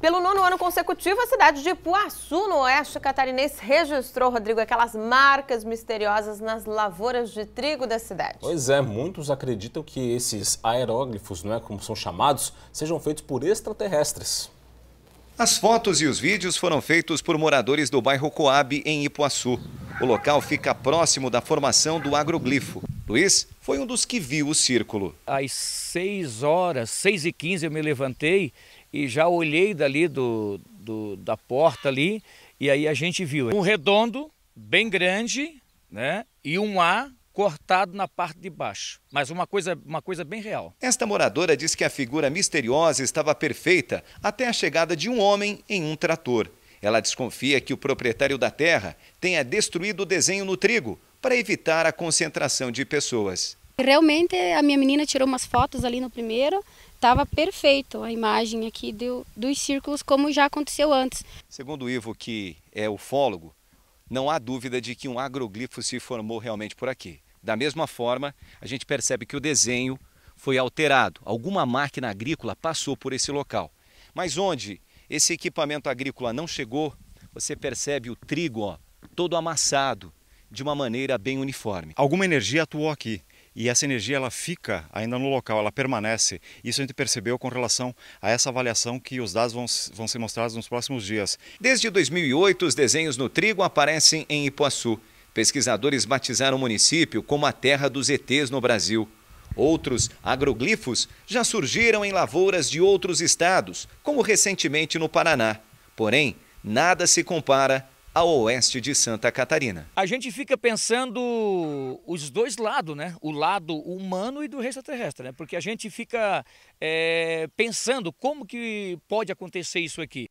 Pelo nono ano consecutivo, a cidade de Ipuaçu, no oeste catarinense, registrou, Rodrigo, aquelas marcas misteriosas nas lavouras de trigo da cidade. Pois é, muitos acreditam que esses aeróglifos, não é como são chamados, sejam feitos por extraterrestres. As fotos e os vídeos foram feitos por moradores do bairro Coab, em Ipuaçu. O local fica próximo da formação do agroglifo, Luiz foi um dos que viu o círculo. Às 6 horas, 6 e 15 eu me levantei e já olhei dali do, do, da porta ali e aí a gente viu um redondo bem grande né, e um A cortado na parte de baixo. Mas uma coisa, uma coisa bem real. Esta moradora diz que a figura misteriosa estava perfeita até a chegada de um homem em um trator. Ela desconfia que o proprietário da terra tenha destruído o desenho no trigo para evitar a concentração de pessoas. Realmente a minha menina tirou umas fotos ali no primeiro, estava perfeito a imagem aqui do, dos círculos como já aconteceu antes. Segundo o Ivo, que é ufólogo, não há dúvida de que um agroglifo se formou realmente por aqui. Da mesma forma, a gente percebe que o desenho foi alterado. Alguma máquina agrícola passou por esse local. Mas onde esse equipamento agrícola não chegou, você percebe o trigo ó, todo amassado, de uma maneira bem uniforme. Alguma energia atuou aqui e essa energia ela fica ainda no local, ela permanece. Isso a gente percebeu com relação a essa avaliação que os dados vão, vão ser mostrados nos próximos dias. Desde 2008, os desenhos no trigo aparecem em Ipuaçu. Pesquisadores batizaram o município como a terra dos ETs no Brasil. Outros agroglifos já surgiram em lavouras de outros estados, como recentemente no Paraná. Porém, nada se compara a oeste de Santa Catarina. A gente fica pensando os dois lados, né? O lado humano e do extraterrestre, né? Porque a gente fica é, pensando como que pode acontecer isso aqui.